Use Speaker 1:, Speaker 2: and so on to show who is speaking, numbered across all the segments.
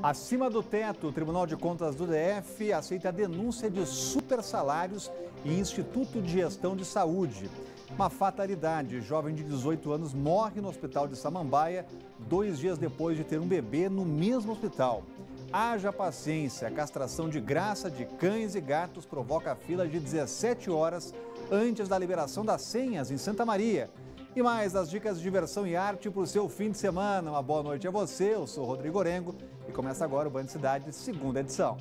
Speaker 1: Acima do teto, o Tribunal de Contas do DF aceita a denúncia de supersalários e Instituto de Gestão de Saúde. Uma fatalidade: jovem de 18 anos morre no hospital de Samambaia dois dias depois de ter um bebê no mesmo hospital. Haja paciência, a castração de graça de cães e gatos provoca fila de 17 horas antes da liberação das senhas em Santa Maria. E mais as dicas de diversão e arte para o seu fim de semana. Uma boa noite a você, eu sou Rodrigo Orengo e começa agora o Band Cidade, segunda edição.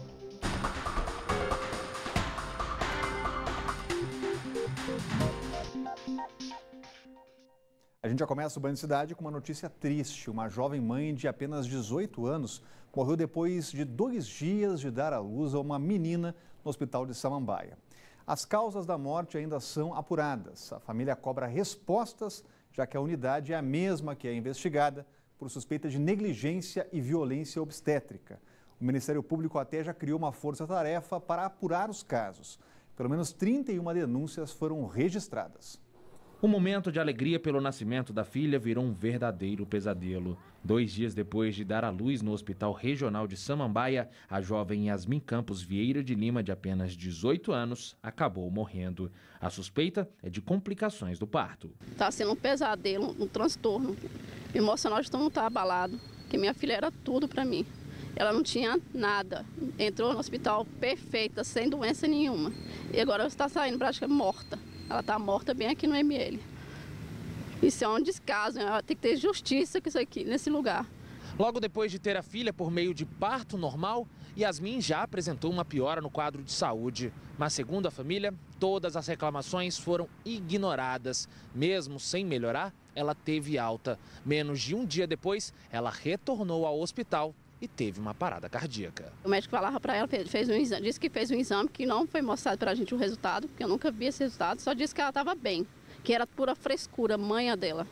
Speaker 1: A gente já começa o Band Cidade com uma notícia triste. Uma jovem mãe de apenas 18 anos morreu depois de dois dias de dar à luz a uma menina no hospital de Samambaia. As causas da morte ainda são apuradas. A família cobra respostas, já que a unidade é a mesma que é investigada por suspeita de negligência e violência obstétrica. O Ministério Público até já criou uma força-tarefa para apurar os casos. Pelo menos 31 denúncias foram registradas.
Speaker 2: O momento de alegria pelo nascimento da filha virou um verdadeiro pesadelo. Dois dias depois de dar à luz no Hospital Regional de Samambaia, a jovem Yasmin Campos Vieira de Lima, de apenas 18 anos, acabou morrendo. A suspeita é de complicações do parto.
Speaker 3: Está sendo um pesadelo, um transtorno emocional de não estar abalado, que minha filha era tudo para mim. Ela não tinha nada. Entrou no hospital perfeita, sem doença nenhuma. E agora está saindo praticamente morta. Ela está morta bem aqui no ML. Isso é um descaso, né? tem que ter justiça com isso aqui, nesse lugar.
Speaker 2: Logo depois de ter a filha por meio de parto normal, Yasmin já apresentou uma piora no quadro de saúde. Mas, segundo a família, todas as reclamações foram ignoradas. Mesmo sem melhorar, ela teve alta. Menos de um dia depois, ela retornou ao hospital e teve uma parada cardíaca.
Speaker 3: O médico falava para ela, fez um exame, disse que fez um exame que não foi mostrado para a gente o resultado, porque eu nunca vi esse resultado, só disse que ela estava bem, que era pura frescura, manha dela.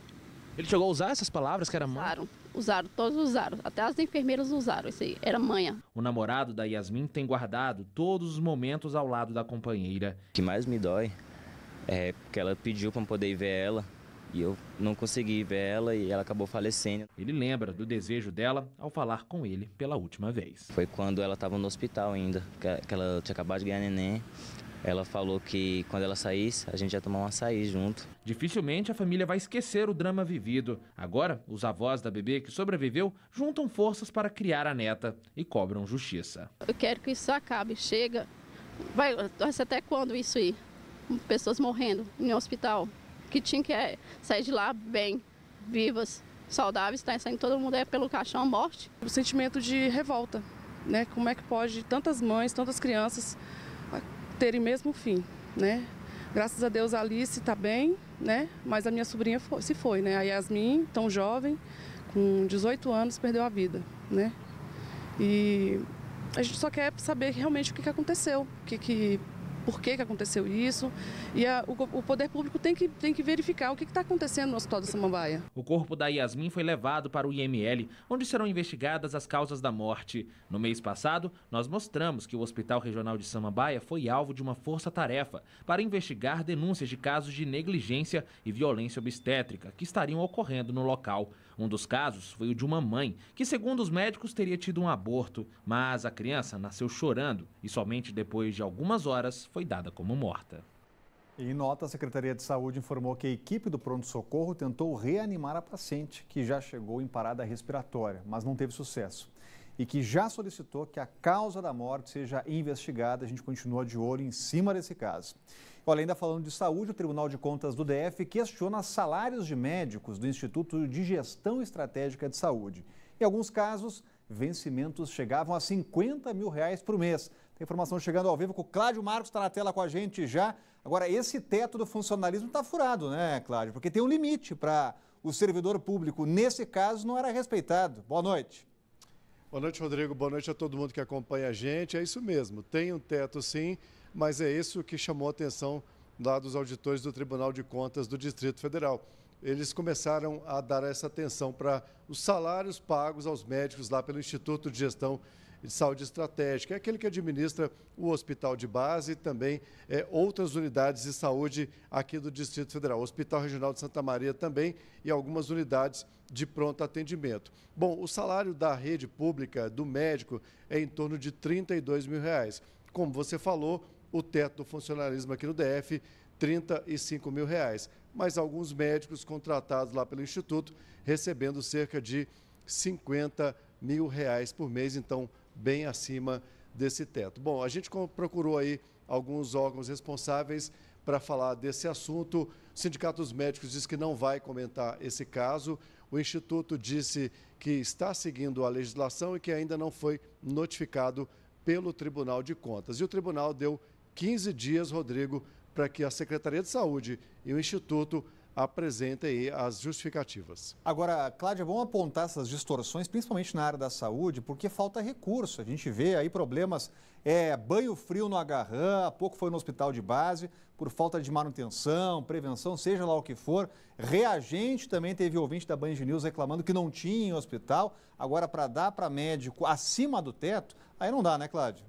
Speaker 2: Ele chegou a usar essas palavras que era manha?
Speaker 3: Usaram, usaram, todos usaram, até as enfermeiras usaram, isso aí, era manha.
Speaker 2: O namorado da Yasmin tem guardado todos os momentos ao lado da companheira. O que mais me dói é porque ela pediu para poder ver ela, e eu não consegui ver ela e ela acabou falecendo. Ele lembra do desejo dela ao falar com ele pela última vez. Foi quando ela estava no hospital ainda, que ela tinha acabado de ganhar neném. Ela falou que quando ela saísse, a gente ia tomar um açaí junto. Dificilmente a família vai esquecer o drama vivido. Agora, os avós da bebê que sobreviveu juntam forças para criar a neta e cobram justiça.
Speaker 3: Eu quero que isso acabe, chega. Vai, vai até quando isso ir? Pessoas morrendo em um hospital que tinha que é, sair de lá bem, vivas, saudáveis, está saindo todo mundo é pelo caixão à morte. O sentimento de revolta, né? Como é que pode tantas mães, tantas crianças
Speaker 4: terem mesmo fim, né? Graças a Deus a Alice está bem, né? Mas a minha sobrinha foi, se foi, né? A Yasmin, tão jovem, com 18 anos, perdeu a vida, né? E a gente só quer saber realmente o que aconteceu, o que, que por que, que aconteceu isso. E a, o, o, poder público tem que, tem que verificar o que está acontecendo no Hospital de Samambaia.
Speaker 2: O corpo da Yasmin foi levado para o IML, onde serão investigadas as causas da morte. No mês passado, nós mostramos que o Hospital Regional de Samambaia foi alvo de uma força-tarefa para investigar denúncias de casos de negligência e violência obstétrica que estariam ocorrendo no local. Um dos casos foi o de uma mãe, que, segundo os médicos, teria tido um aborto, mas a criança nasceu chorando e somente depois de algumas horas foi dada como morta.
Speaker 1: Em nota, a Secretaria de Saúde informou que a equipe do pronto-socorro tentou reanimar a paciente, que já chegou em parada respiratória, mas não teve sucesso e que já solicitou que a causa da morte seja investigada. A gente continua de olho em cima desse caso. Olha, ainda falando de saúde, o Tribunal de Contas do DF questiona salários de médicos do Instituto de Gestão Estratégica de Saúde. Em alguns casos, vencimentos chegavam a 50 mil reais por mês. Tem informação chegando ao vivo com o Cláudio Marcos, está na tela com a gente já. Agora, esse teto do funcionalismo está furado, né, Cláudio? Porque tem um
Speaker 5: limite para o servidor público. Nesse caso, não era respeitado. Boa noite. Boa noite, Rodrigo. Boa noite a todo mundo que acompanha a gente. É isso mesmo, tem um teto sim, mas é isso que chamou a atenção lá dos auditores do Tribunal de Contas do Distrito Federal. Eles começaram a dar essa atenção para os salários pagos aos médicos lá pelo Instituto de Gestão de saúde estratégica, é aquele que administra o hospital de base e também é, outras unidades de saúde aqui do Distrito Federal, o Hospital Regional de Santa Maria também e algumas unidades de pronto atendimento. Bom, o salário da rede pública do médico é em torno de 32 mil reais. Como você falou, o teto do funcionalismo aqui no DF 35 mil reais, mas alguns médicos contratados lá pelo Instituto recebendo cerca de 50 mil reais por mês. Então, bem acima desse teto. Bom, a gente procurou aí alguns órgãos responsáveis para falar desse assunto. O Sindicato dos Médicos diz que não vai comentar esse caso. O Instituto disse que está seguindo a legislação e que ainda não foi notificado pelo Tribunal de Contas. E o tribunal deu 15 dias, Rodrigo, para que a Secretaria de Saúde e o Instituto apresenta aí as justificativas.
Speaker 1: Agora, Cláudia, vamos apontar essas distorções, principalmente na área da saúde, porque falta recurso. A gente vê aí problemas, é, banho frio no agarrão, há pouco foi no hospital de base, por falta de manutenção, prevenção, seja lá o que for. Reagente também teve ouvinte da Band News reclamando que não tinha em hospital. Agora, para dar para médico acima do teto, aí não dá, né, Cláudio?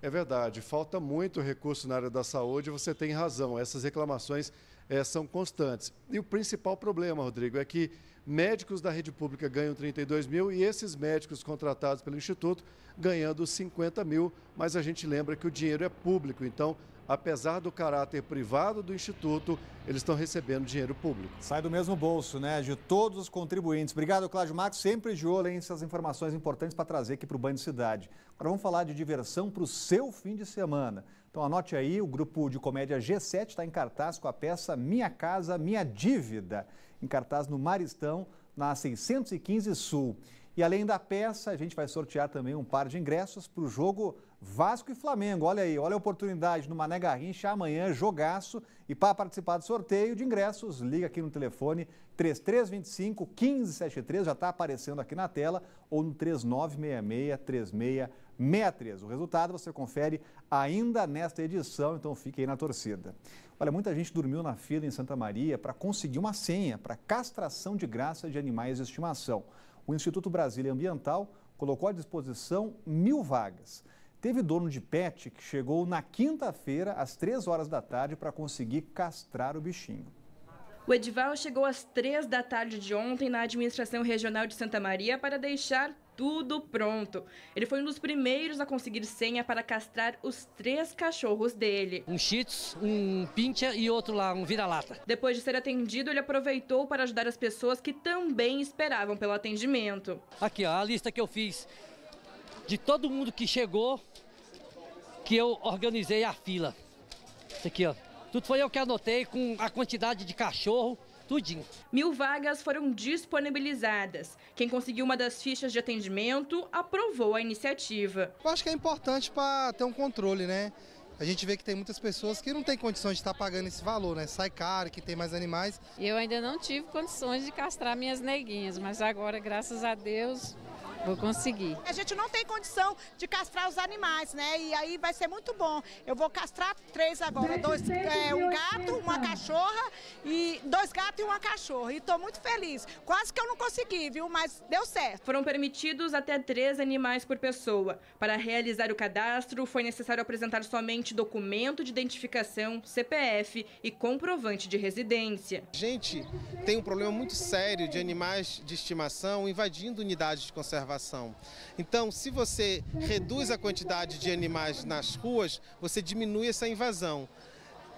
Speaker 5: É verdade, falta muito recurso na área da saúde, você tem razão. Essas reclamações é, são constantes. E o principal problema, Rodrigo, é que médicos da rede pública ganham 32 mil e esses médicos contratados pelo Instituto ganhando 50 mil, mas a gente lembra que o dinheiro é público, então apesar do caráter privado do Instituto, eles estão recebendo dinheiro público. Sai do mesmo bolso, né, de todos os contribuintes. Obrigado, Cláudio Max, sempre de olho em essas informações
Speaker 1: importantes para trazer aqui para o Banho de Cidade. Agora vamos falar de diversão para o seu fim de semana. Então anote aí, o grupo de comédia G7 está em cartaz com a peça Minha Casa, Minha Dívida, em cartaz no Maristão, na 615 Sul. E além da peça, a gente vai sortear também um par de ingressos para o jogo Vasco e Flamengo, olha aí, olha a oportunidade no Mané Garrincha amanhã, jogaço. E para participar do sorteio de ingressos, liga aqui no telefone 3325 1573, já está aparecendo aqui na tela, ou no 3966 3663. O resultado você confere ainda nesta edição, então fique aí na torcida. Olha, muita gente dormiu na fila em Santa Maria para conseguir uma senha para castração de graça de animais de estimação. O Instituto Brasília Ambiental colocou à disposição mil vagas. Teve dono de pet que chegou na quinta-feira, às três horas da tarde, para conseguir castrar o bichinho.
Speaker 6: O Edival chegou às três da tarde de ontem na administração regional de Santa Maria para deixar tudo pronto. Ele foi um dos primeiros a conseguir senha para castrar os três cachorros dele. Um Shih um Pincha e outro lá, um vira-lata. Depois de ser atendido, ele aproveitou para ajudar as pessoas que também esperavam pelo atendimento. Aqui, ó, a lista que eu fiz de todo mundo que chegou, que eu organizei a fila. Isso aqui, ó. Tudo foi eu que anotei com a quantidade de cachorro, tudinho. Mil vagas foram disponibilizadas. Quem conseguiu uma das fichas de atendimento aprovou a iniciativa.
Speaker 1: Eu acho que é importante para ter um controle, né? A gente
Speaker 7: vê que tem muitas pessoas que não têm condições de estar tá pagando esse valor, né? Sai caro, que tem mais animais.
Speaker 3: Eu ainda não tive condições de castrar minhas neguinhas, mas agora, graças a Deus, Vou conseguir.
Speaker 6: A gente não tem condição de castrar os animais, né? E aí vai ser muito bom. Eu vou castrar três agora, dois, é, um gato, uma então. cachorra e dois gatos e uma cachorra. E estou muito feliz. Quase que eu não consegui, viu? Mas deu certo. Foram permitidos até três animais por pessoa. Para realizar o cadastro, foi necessário apresentar somente documento de identificação, CPF e comprovante de residência. A gente
Speaker 7: tem um problema muito sério de animais de estimação invadindo unidades de conservação então, se você reduz a quantidade de animais nas ruas, você diminui essa invasão.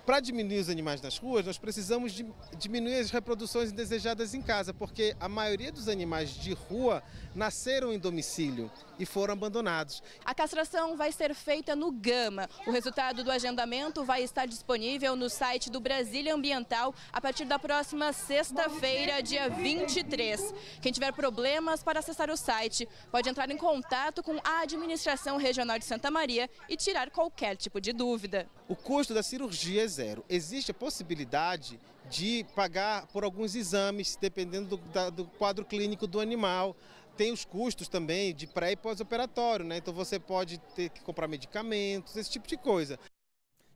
Speaker 7: Para diminuir os animais nas ruas, nós precisamos diminuir as reproduções indesejadas em casa, porque a maioria dos animais de rua nasceram em domicílio e foram abandonados.
Speaker 6: A castração vai ser feita no Gama. O resultado do agendamento vai estar disponível no site do Brasília Ambiental a partir da próxima sexta-feira, dia 23. Quem tiver problemas para acessar o site pode entrar em contato com a Administração Regional de Santa Maria e tirar qualquer tipo de dúvida.
Speaker 7: O custo da cirurgia é zero. Existe a possibilidade de pagar por alguns exames, dependendo do, da, do quadro clínico do animal tem os custos também de pré e pós-operatório, né? Então você pode ter que comprar medicamentos, esse tipo de coisa.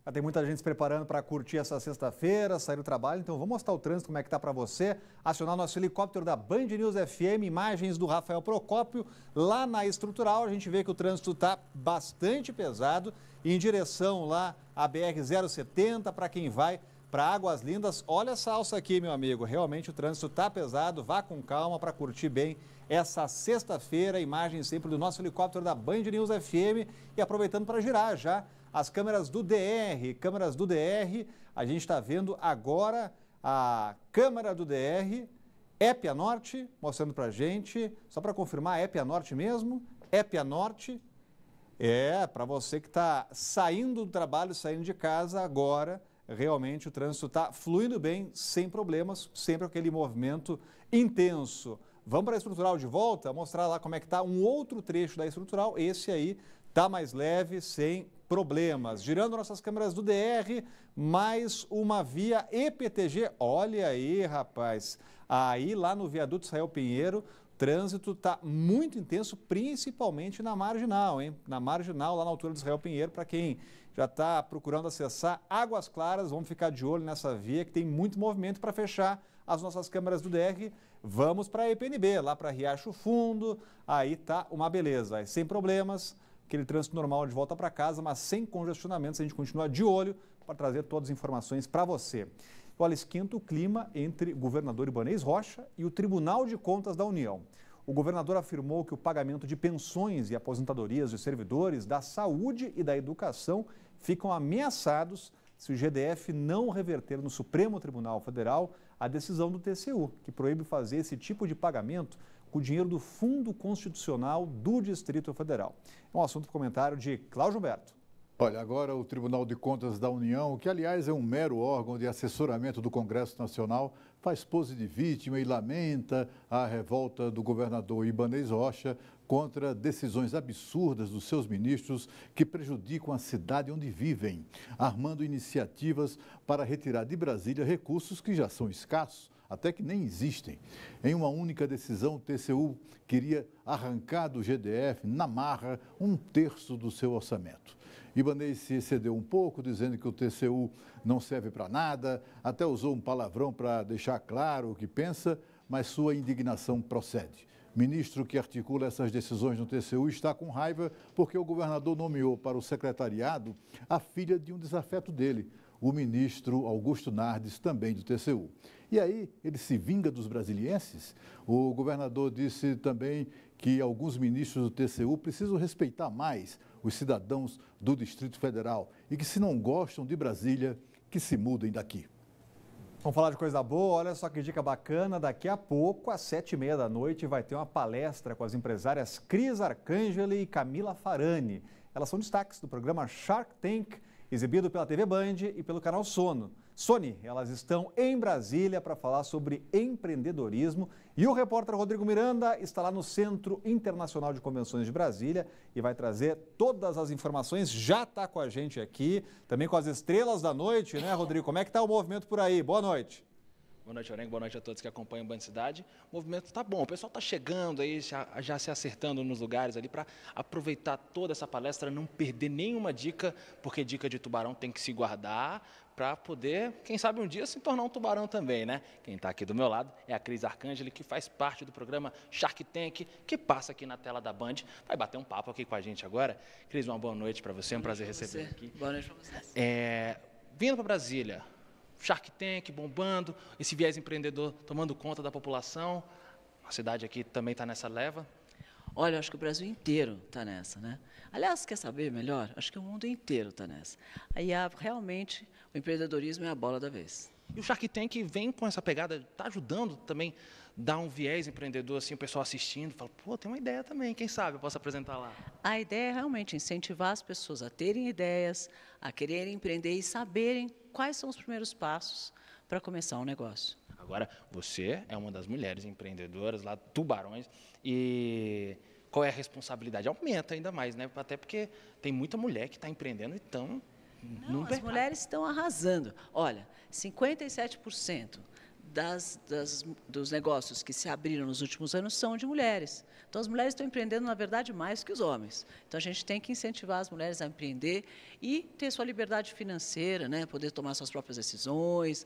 Speaker 1: Já tem muita gente se preparando para curtir essa sexta-feira, sair do trabalho, então vou mostrar o trânsito como é que está para você. Acionar nosso helicóptero da Band News FM, imagens do Rafael Procópio lá na estrutural. A gente vê que o trânsito está bastante pesado em direção lá à BR 070 para quem vai para Águas Lindas, olha essa alça aqui, meu amigo. Realmente o trânsito está pesado. Vá com calma para curtir bem essa sexta-feira. Imagem sempre do nosso helicóptero da Band News FM. E aproveitando para girar já as câmeras do DR. Câmeras do DR. A gente está vendo agora a câmera do DR. EPA Norte, mostrando para gente. Só para confirmar, EPA Norte mesmo. EPA Norte. É, para você que está saindo do trabalho, saindo de casa agora realmente o trânsito está fluindo bem, sem problemas, sempre aquele movimento intenso. Vamos para a estrutural de volta, mostrar lá como é que está um outro trecho da estrutural. Esse aí está mais leve, sem problemas. Girando nossas câmeras do DR, mais uma via EPTG. Olha aí, rapaz. Aí lá no viaduto Israel Pinheiro, trânsito está muito intenso, principalmente na marginal, hein? Na marginal, lá na altura do Israel Pinheiro, para quem já está procurando acessar Águas Claras. Vamos ficar de olho nessa via que tem muito movimento para fechar as nossas câmeras do DR. Vamos para a EPNB, lá para Riacho Fundo. Aí tá uma beleza, sem problemas. Aquele trânsito normal de volta para casa, mas sem congestionamentos. A gente continua de olho para trazer todas as informações para você. Olha, esquenta o clima entre o governador Ibanez Rocha e o Tribunal de Contas da União. O governador afirmou que o pagamento de pensões e aposentadorias de servidores da saúde e da educação ficam ameaçados se o GDF não reverter no Supremo Tribunal Federal a decisão do TCU, que proíbe fazer esse tipo de pagamento com o dinheiro do Fundo Constitucional do
Speaker 8: Distrito Federal. É um assunto comentário de Cláudio Humberto. Olha, agora o Tribunal de Contas da União, que aliás é um mero órgão de assessoramento do Congresso Nacional, faz pose de vítima e lamenta a revolta do governador Ibanez Rocha contra decisões absurdas dos seus ministros que prejudicam a cidade onde vivem, armando iniciativas para retirar de Brasília recursos que já são escassos, até que nem existem. Em uma única decisão, o TCU queria arrancar do GDF, na marra, um terço do seu orçamento. Ibanez se excedeu um pouco, dizendo que o TCU não serve para nada, até usou um palavrão para deixar claro o que pensa, mas sua indignação procede ministro que articula essas decisões no TCU está com raiva porque o governador nomeou para o secretariado a filha de um desafeto dele, o ministro Augusto Nardes, também do TCU. E aí ele se vinga dos brasilienses? O governador disse também que alguns ministros do TCU precisam respeitar mais os cidadãos do Distrito Federal e que, se não gostam de Brasília, que se mudem daqui.
Speaker 1: Vamos falar de coisa boa, olha só que dica bacana. Daqui a pouco, às sete e meia da noite, vai ter uma palestra com as empresárias Cris Arcangeli e Camila Farani. Elas são destaques do programa Shark Tank, exibido pela TV Band e pelo canal Sono. Sony, elas estão em Brasília para falar sobre empreendedorismo e o repórter Rodrigo Miranda está lá no Centro Internacional de Convenções de Brasília e vai trazer todas as informações. Já está com a gente aqui, também com as estrelas da noite, né, Rodrigo? Como é que está o movimento por aí? Boa noite. Boa noite, Orengo. Boa noite a todos
Speaker 2: que acompanham o Band Cidade. O movimento está bom, o pessoal está chegando aí, já, já, se acertando nos lugares ali para aproveitar toda essa palestra, não perder nenhuma dica, porque dica de tubarão tem que se guardar para poder, quem sabe um dia, se tornar um tubarão também, né? Quem está aqui do meu lado é a Cris Arcangeli, que faz parte do programa Shark Tank, que passa aqui na tela da Band. Vai bater um papo aqui com a gente agora. Cris, uma boa noite para você, é um prazer receber você. aqui. Boa noite para vocês. É, vindo para Brasília, Shark Tank bombando, esse viés empreendedor tomando conta da população. A cidade aqui também está nessa leva. Olha, acho que o Brasil
Speaker 4: inteiro está nessa, né? Aliás, quer saber melhor? Acho que o mundo inteiro está nessa. Aí
Speaker 2: realmente o empreendedorismo é a bola da vez. E o Shark Tank vem com essa pegada, está ajudando também dar um viés empreendedor, assim, o pessoal assistindo, fala, pô, tem uma ideia também, quem sabe eu posso
Speaker 4: apresentar lá. A ideia é realmente incentivar as pessoas a terem ideias, a quererem empreender e saberem quais são os primeiros passos para começar um negócio.
Speaker 2: Agora, você é uma das mulheres empreendedoras lá, tubarões, e qual é a responsabilidade? Aumenta ainda mais, né? Até porque tem muita mulher que está empreendendo e estão. Não,
Speaker 4: as mulheres estão arrasando. Olha, 57% das, das, dos negócios que se abriram nos últimos anos são de mulheres. Então, as mulheres estão empreendendo, na verdade, mais que os homens. Então, a gente tem que incentivar as mulheres a empreender e ter sua liberdade financeira, né? poder tomar suas próprias decisões.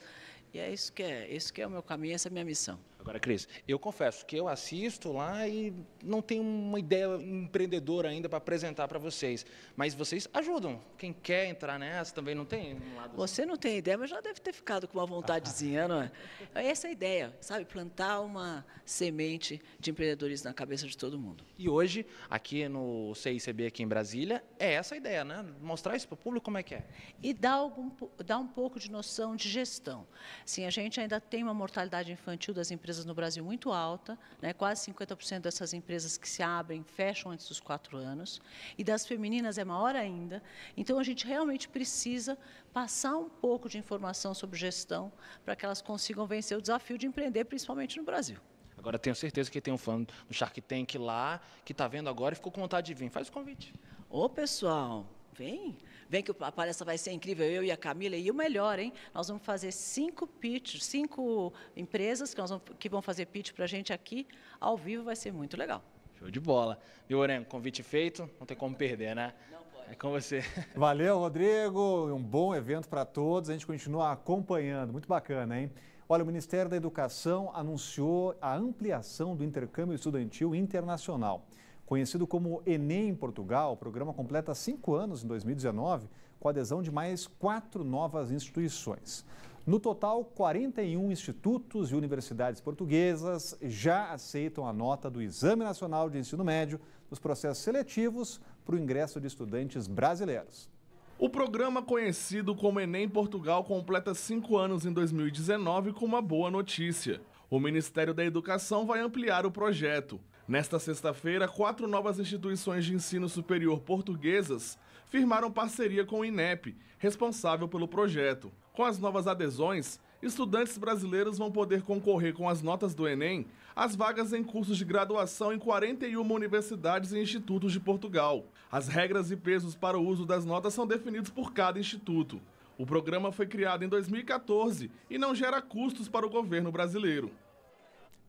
Speaker 4: E é isso que é, isso que é o meu caminho, essa é a minha
Speaker 2: missão. Agora, Cris, eu confesso que eu assisto lá e não tenho uma ideia empreendedora ainda para apresentar para vocês. Mas vocês ajudam. Quem quer entrar nessa também não tem um lado... Assim? Você não tem ideia, mas já deve ter ficado com uma vontadezinha, não é? é essa é a ideia,
Speaker 4: sabe? Plantar uma semente de empreendedores na cabeça de todo mundo. E hoje, aqui no CICB, aqui em Brasília, é essa a ideia, né? Mostrar isso para o público como é que é. E dar, algum, dar um pouco de noção de gestão. Sim, a gente ainda tem uma mortalidade infantil das empresas empresas no Brasil muito alta, né? quase 50% dessas empresas que se abrem fecham antes dos quatro anos, e das femininas é maior ainda. Então, a gente realmente precisa passar um pouco de informação sobre gestão para que elas consigam vencer o desafio de empreender,
Speaker 2: principalmente no Brasil. Agora, tenho certeza que tem um fã do Shark Tank lá, que está vendo agora e ficou com vontade de vir. Faz o convite. Ô, pessoal, vem. Vem que a palestra vai ser incrível,
Speaker 4: eu e a Camila. E o melhor, hein? Nós vamos fazer cinco pitches, cinco empresas que, vamos, que vão fazer pitch para a gente aqui, ao vivo, vai ser muito legal.
Speaker 2: Show de bola. Viu, Orengo? Convite feito, não tem como perder, né? Não pode. É com você.
Speaker 1: Valeu, Rodrigo. Um bom evento para todos. A gente continua acompanhando. Muito bacana, hein? Olha, o Ministério da Educação anunciou a ampliação do intercâmbio estudantil internacional. Conhecido como Enem em Portugal, o programa completa cinco anos em 2019, com a adesão de mais quatro novas instituições. No total, 41 institutos e universidades portuguesas já aceitam a nota do Exame Nacional de Ensino Médio nos processos seletivos para o ingresso de estudantes brasileiros. O programa conhecido como Enem Portugal completa cinco anos em 2019 com uma boa notícia.
Speaker 2: O Ministério da Educação vai ampliar o projeto. Nesta sexta-feira, quatro novas instituições de ensino superior portuguesas firmaram parceria com o INEP, responsável pelo projeto. Com as novas adesões, estudantes brasileiros vão poder concorrer com as notas do Enem às vagas em cursos de graduação em 41 universidades e institutos de Portugal. As regras e pesos para o uso das notas são definidos por cada instituto. O programa foi criado em 2014 e não gera custos para o governo brasileiro.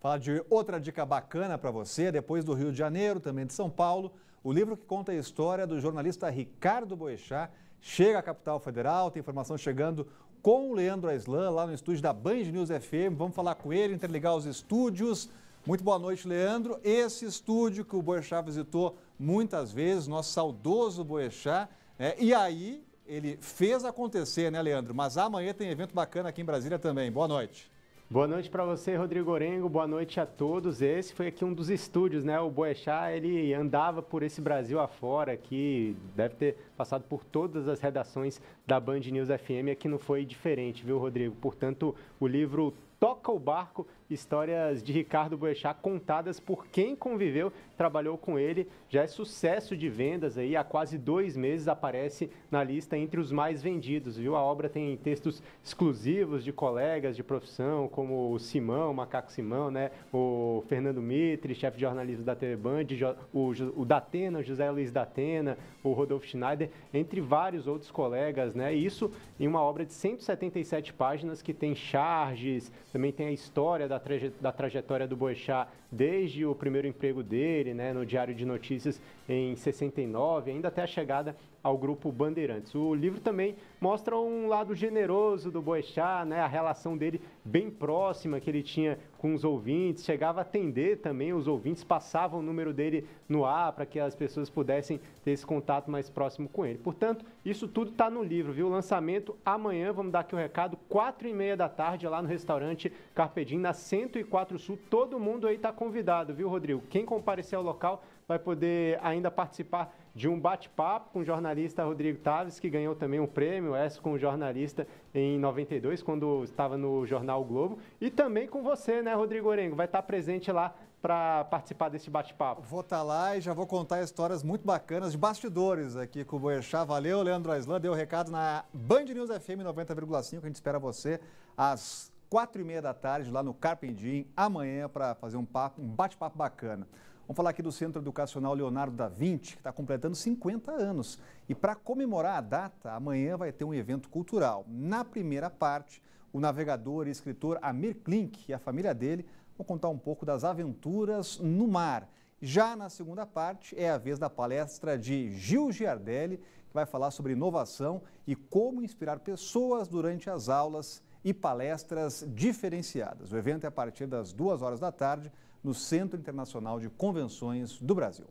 Speaker 1: Falar de outra dica bacana para você, depois do Rio de Janeiro, também de São Paulo, o livro que conta a história do jornalista Ricardo Boechat chega à capital federal, tem informação chegando com o Leandro Aislan lá no estúdio da Band News FM. Vamos falar com ele, interligar os estúdios. Muito boa noite, Leandro. Esse estúdio que o Boechat visitou muitas vezes, nosso saudoso Boechat, né? e aí ele fez acontecer, né, Leandro? Mas amanhã tem evento bacana aqui em Brasília também. Boa noite. Boa noite para você, Rodrigo
Speaker 7: Orengo. Boa noite a todos. Esse foi aqui um dos estúdios, né? O Boechat, ele andava por esse Brasil afora aqui, deve ter passado por todas as redações da Band News FM, aqui não foi diferente, viu, Rodrigo? Portanto, o livro Toca o Barco histórias de Ricardo Boechat contadas por quem conviveu, trabalhou com ele, já é sucesso de vendas aí, há quase dois meses aparece na lista entre os mais vendidos, viu? A obra tem textos exclusivos de colegas de profissão, como o Simão, o Macaco Simão, né? O Fernando Mitre, chefe de jornalismo da TV Band, o, o Datena, o José Luiz Datena, o Rodolfo Schneider, entre vários outros colegas, né? Isso em uma obra de 177 páginas que tem charges, também tem a história da da trajetória do Boechat desde o primeiro emprego dele, né, no Diário de Notícias em 69, ainda até a chegada ao grupo Bandeirantes. O livro também mostra um lado generoso do Boechat, né, a relação dele bem próxima que ele tinha com os ouvintes, chegava a atender também os ouvintes, passava o número dele no ar para que as pessoas pudessem ter esse contato mais próximo com ele. Portanto, isso tudo está no livro, viu? Lançamento amanhã, vamos dar aqui o um recado, quatro e meia da tarde, lá no restaurante Carpedim, na 104 Sul. Todo mundo aí está convidado, viu, Rodrigo? Quem comparecer ao local vai poder ainda participar de um bate-papo com o jornalista Rodrigo Taves, que ganhou também um prêmio, essa com o jornalista em 92, quando estava no jornal o Globo, e também com você, né, Rodrigo Orengo? Vai estar presente lá para participar desse bate-papo.
Speaker 1: Vou estar tá lá e já vou contar histórias muito bacanas de bastidores aqui com o Boechat. Valeu, Leandro Aislan. Deu o recado na Band News FM 90,5. A gente espera você às quatro e meia da tarde lá no Carpindim, amanhã, para fazer um, papo, um bate-papo bacana. Vamos falar aqui do Centro Educacional Leonardo da Vinci, que está completando 50 anos. E para comemorar a data, amanhã vai ter um evento cultural. Na primeira parte, o navegador e escritor Amir Klink e a família dele vão contar um pouco das aventuras no mar. Já na segunda parte, é a vez da palestra de Gil Giardelli, que vai falar sobre inovação e como inspirar pessoas durante as aulas e palestras diferenciadas. O evento é a partir das duas horas da tarde no Centro Internacional de Convenções do Brasil.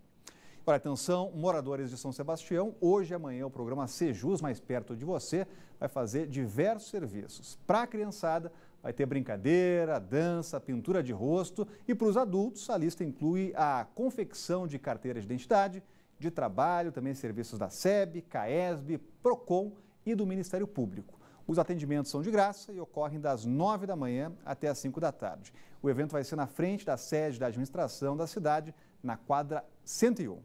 Speaker 1: Agora, atenção, moradores de São Sebastião, hoje e amanhã o programa Sejus Mais Perto de Você vai fazer diversos serviços. Para a criançada, vai ter brincadeira, dança, pintura de rosto e para os adultos a lista inclui a confecção de carteira de identidade, de trabalho, também serviços da SEB, CAESB, PROCON e do Ministério Público. Os atendimentos são de graça e ocorrem das 9 da manhã até as 5 da tarde. O evento vai ser na frente da sede da administração da cidade, na quadra 101.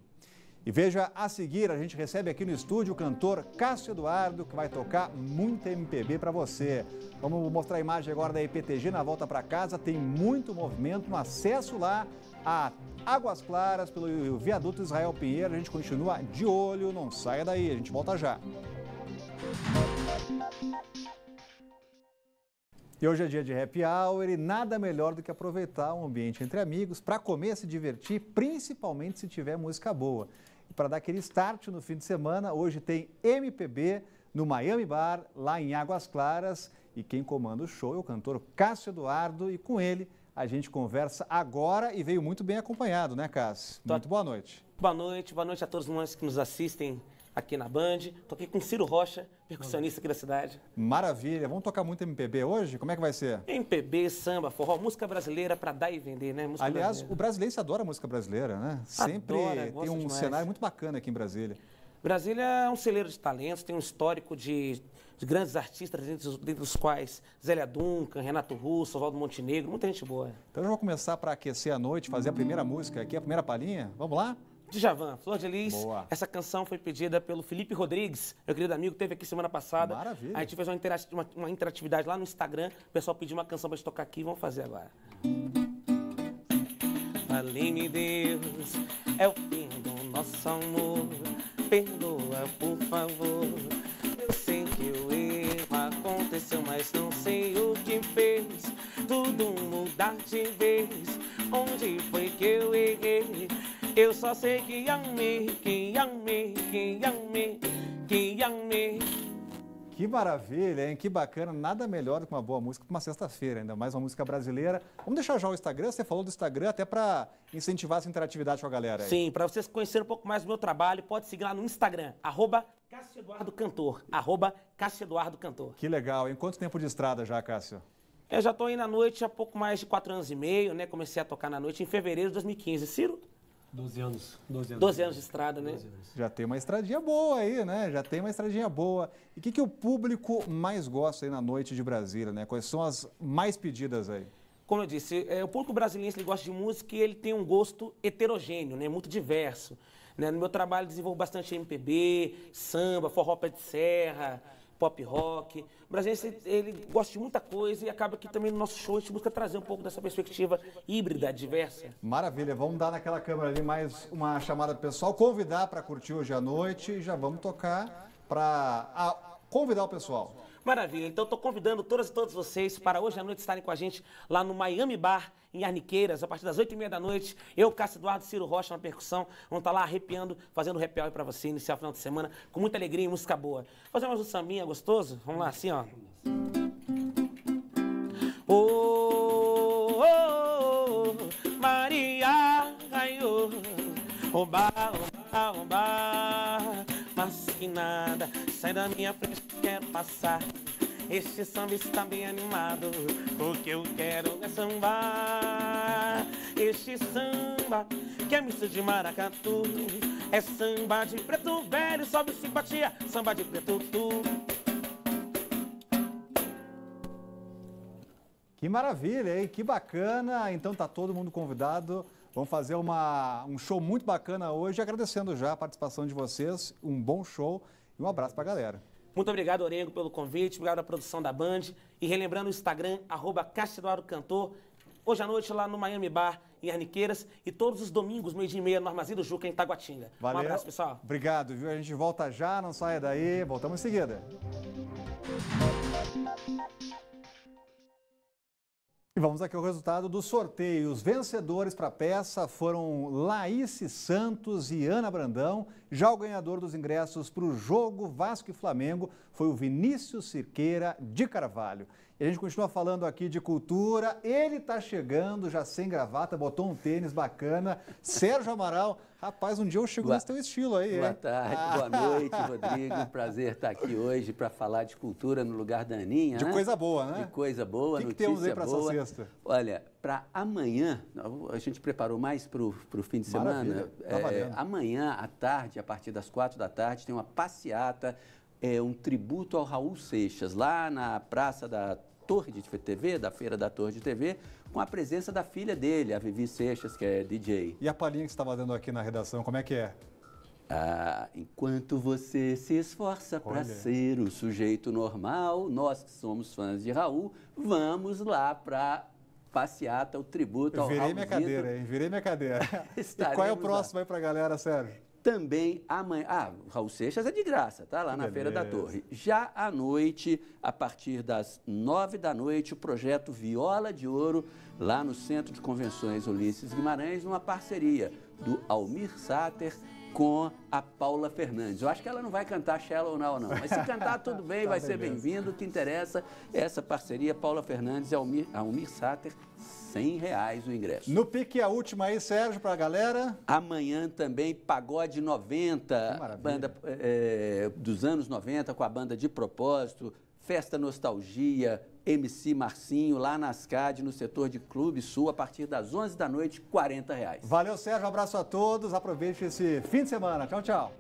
Speaker 1: E veja a seguir, a gente recebe aqui no estúdio o cantor Cássio Eduardo, que vai tocar muita MPB para você. Vamos mostrar a imagem agora da EPTG na volta para casa. Tem muito movimento no acesso lá a Águas Claras pelo viaduto Israel Pinheiro. A gente continua de olho, não saia daí, a gente volta já. E hoje é dia de happy hour e nada melhor do que aproveitar um ambiente entre amigos para comer, se divertir, principalmente se tiver música boa. E para dar aquele start no fim de semana, hoje tem MPB no Miami Bar, lá em Águas Claras. E quem comanda o show é o cantor Cássio Eduardo e com ele a gente conversa agora e veio muito bem acompanhado, né, Cássio? Tá. Muito boa noite.
Speaker 9: Boa noite, boa noite a todos nós que nos assistem aqui na Band. Toquei com Ciro Rocha, percussionista aqui da cidade.
Speaker 1: Maravilha. Vamos tocar muito MPB hoje? Como é que vai ser?
Speaker 9: MPB, samba, forró, música brasileira para dar e vender, né? Música Aliás, brasileira. o
Speaker 1: brasileiro se adora a música brasileira, né? Sempre adora, tem um demais. cenário
Speaker 9: muito bacana aqui em Brasília. Brasília é um celeiro de talentos, tem um histórico de, de grandes artistas, dentre, os, quais Zélia Duncan, Renato Russo, Oswaldo Montenegro, muita gente boa. Então eu vou começar para aquecer a noite, fazer a primeira música aqui, a primeira palhinha. Vamos lá? Djavan, Flor de Lis. Boa. Essa canção foi pedida pelo Felipe Rodrigues, meu querido amigo, teve aqui semana passada. Maravilha. A gente fez uma, uma, uma interatividade lá no Instagram. O pessoal pediu uma canção pra gente tocar aqui. Vamos fazer agora. valeu de Deus, é o fim do nosso amor. Perdoa, por favor. Eu sei que o erro aconteceu, mas não sei o que fez. Tudo mudar de vez. Onde foi que eu errei? Eu só sei que amei, que amei, que amei, que amei.
Speaker 1: Que maravilha, hein? Que bacana. Nada melhor do que uma boa música para uma sexta-feira, ainda mais uma música brasileira. Vamos deixar já o Instagram. Você falou do Instagram até para incentivar essa interatividade com a galera. Aí. Sim,
Speaker 9: para vocês conhecerem um pouco mais do meu trabalho, pode seguir lá no Instagram, arroba Cássio Eduardo Cantor. Arroba Cássio Eduardo Cantor.
Speaker 1: Que legal. Em quanto tempo de estrada já, Cássio?
Speaker 9: Eu já estou aí na noite há pouco mais de quatro anos e meio, né? Comecei a tocar na noite em fevereiro de 2015. Ciro, 12 anos. 12 anos, 12 anos de estrada, né?
Speaker 1: Já tem uma estradinha boa aí, né? Já tem uma estradinha boa. E o que, que o público mais gosta aí na noite de Brasília, né? Quais são as mais pedidas aí?
Speaker 9: Como eu disse, é, o público brasileiro ele gosta de música e ele tem um gosto heterogêneo, né? Muito diverso. Né? No meu trabalho desenvolvo bastante MPB, samba, forró pé de serra, pop rock. O brasileiro ele, gosta de muita coisa e acaba que também no nosso show a gente busca trazer um pouco dessa perspectiva híbrida, diversa.
Speaker 1: Maravilha, vamos dar naquela câmera ali mais uma chamada pessoal, convidar para curtir hoje à noite e já vamos tocar para convidar o pessoal.
Speaker 9: Maravilha. Então estou convidando todas e todos vocês para hoje à noite estarem com a gente lá no Miami Bar, em Arniqueiras, a partir das 8h30 da noite. Eu, Cássio Eduardo, Ciro Rocha na percussão. Vamos estar tá lá arrepiando, fazendo repel para você, iniciar o final de semana com muita alegria e música boa. Fazer mais um sambinha gostoso? Vamos lá, assim, ó.
Speaker 5: Oh, oh,
Speaker 9: oh Maria, ai, oh, oba, oba, oba de nada. Sai da minha frente, quero passar. Este samba está bem animado. O que eu quero é sambar. Este samba que é misto de maracatu. É samba de preto velho, sobe simpatia. Samba de preto tu.
Speaker 1: Que maravilha, hein? Que bacana. Então tá todo mundo convidado Vamos fazer uma, um show muito bacana hoje, agradecendo já a participação de vocês. Um bom show e um abraço para a galera.
Speaker 9: Muito obrigado, Orengo, pelo convite, obrigado à produção da Band. E relembrando o Instagram, arroba Cantor, hoje à noite lá no Miami Bar, em Arniqueiras, e todos os domingos, meio-dia e meia, no Armazém do Juca, em Taguatinga. Valeu. Um abraço, pessoal.
Speaker 1: Obrigado, viu? A gente volta já, não saia daí. Voltamos em seguida. E vamos aqui ao resultado do sorteio. Os vencedores para a peça foram Laís Santos e Ana Brandão. Já o ganhador dos ingressos para o jogo Vasco e Flamengo foi o Vinícius Cirqueira de Carvalho. E a gente continua falando aqui de cultura. Ele tá chegando já sem gravata, botou um tênis bacana. Sérgio Amaral, rapaz, um dia eu chego boa, nesse teu estilo aí. Boa tarde, boa noite, Rodrigo.
Speaker 10: Prazer estar aqui hoje para falar de cultura no lugar da Aninha. De né? coisa boa, né? De coisa boa, que notícia que temos aí para essa sexta? Olha, para amanhã, a gente preparou mais para o fim de semana. Tá é, amanhã à tarde, a partir das quatro da tarde, tem uma passeata é um tributo ao Raul Seixas, lá na Praça da Torre de TV, da Feira da Torre de TV, com a presença da filha dele, a Vivi Seixas, que é DJ. E a palhinha que você estava dando aqui na redação, como é que é? Ah, enquanto você se esforça para ser o sujeito normal, nós que somos fãs de Raul, vamos lá para passeata, tá o tributo ao Raul Virei minha cadeira, hein?
Speaker 1: Virei minha cadeira. e qual é o próximo lá. aí para a galera, Sérgio?
Speaker 10: também amanhã. Ah, Raul Seixas é de graça, tá lá na beleza. Feira da Torre. Já à noite, a partir das nove da noite, o projeto Viola de Ouro, lá no Centro de Convenções Ulisses Guimarães, numa parceria do Almir Sater com a Paula Fernandes. Eu acho que ela não vai cantar Shallow Now, não. Mas se cantar, tudo bem, tá vai beleza. ser bem-vindo. O que interessa é essa parceria Paula Fernandes e Almir, Almir Sater, 100 reais o ingresso. No
Speaker 1: pique a última aí, Sérgio, para a galera.
Speaker 10: Amanhã também, Pagode 90, banda é, dos anos 90, com a banda de propósito, Festa Nostalgia, MC Marcinho, lá na SCAD, no setor de Clube Sul, a partir das 11 da noite, R$ 40. Reais.
Speaker 1: Valeu, Sérgio. Um abraço a todos. Aproveite esse fim de semana. Tchau, tchau.